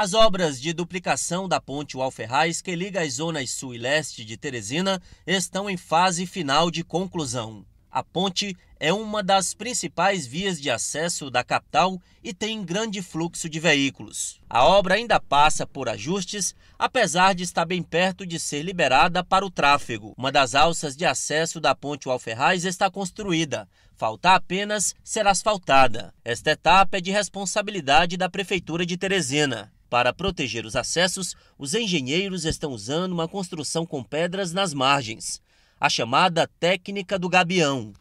As obras de duplicação da ponte Walferraz, que liga as zonas sul e leste de Teresina, estão em fase final de conclusão. A ponte é uma das principais vias de acesso da capital e tem grande fluxo de veículos. A obra ainda passa por ajustes, apesar de estar bem perto de ser liberada para o tráfego. Uma das alças de acesso da ponte Alferraz está construída. Falta apenas ser asfaltada. Esta etapa é de responsabilidade da Prefeitura de Teresina. Para proteger os acessos, os engenheiros estão usando uma construção com pedras nas margens, a chamada técnica do gabião.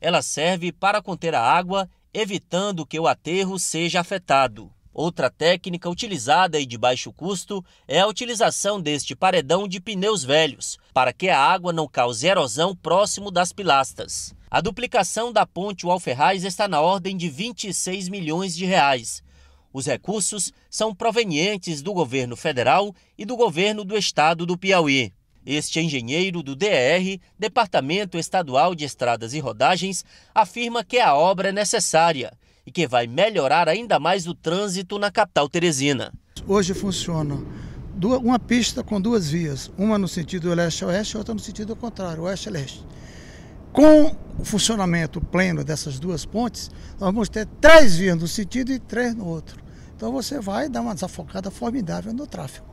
Ela serve para conter a água, evitando que o aterro seja afetado. Outra técnica utilizada e de baixo custo é a utilização deste paredão de pneus velhos, para que a água não cause erosão próximo das pilastras. A duplicação da ponte Walferraz está na ordem de 26 milhões de reais, os recursos são provenientes do governo federal e do governo do estado do Piauí. Este engenheiro do DER, Departamento Estadual de Estradas e Rodagens, afirma que a obra é necessária e que vai melhorar ainda mais o trânsito na capital teresina. Hoje funciona uma pista com duas vias, uma no sentido leste-oeste e outra no sentido contrário, oeste-leste. Com o funcionamento pleno dessas duas pontes, nós vamos ter três vias no sentido e três no outro. Então você vai dar uma desafocada formidável no tráfego.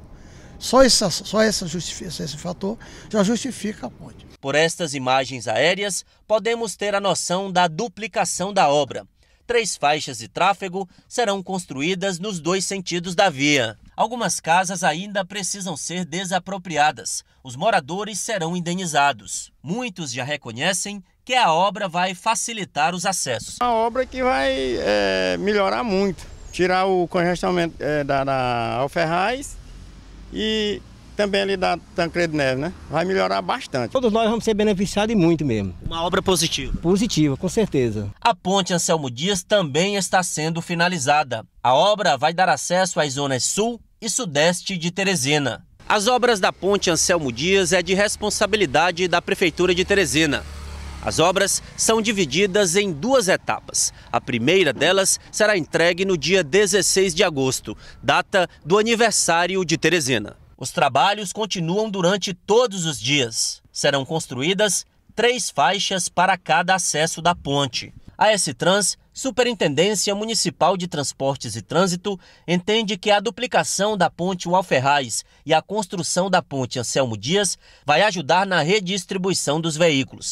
Só, essa, só essa esse fator já justifica a ponte. Por estas imagens aéreas, podemos ter a noção da duplicação da obra três faixas de tráfego serão construídas nos dois sentidos da via. Algumas casas ainda precisam ser desapropriadas. Os moradores serão indenizados. Muitos já reconhecem que a obra vai facilitar os acessos. É uma obra que vai é, melhorar muito, tirar o congestionamento é, da, da Alferraz e também ali da Tancredo Neves, né? Vai melhorar bastante. Todos nós vamos ser beneficiados e muito mesmo. Uma obra positiva. Positiva, com certeza. A ponte Anselmo Dias também está sendo finalizada. A obra vai dar acesso às zonas sul e sudeste de Teresina. As obras da ponte Anselmo Dias é de responsabilidade da Prefeitura de Teresina. As obras são divididas em duas etapas. A primeira delas será entregue no dia 16 de agosto, data do aniversário de Teresina. Os trabalhos continuam durante todos os dias. Serão construídas três faixas para cada acesso da ponte. A S-Trans, Superintendência Municipal de Transportes e Trânsito, entende que a duplicação da ponte Walferraz e a construção da ponte Anselmo Dias vai ajudar na redistribuição dos veículos,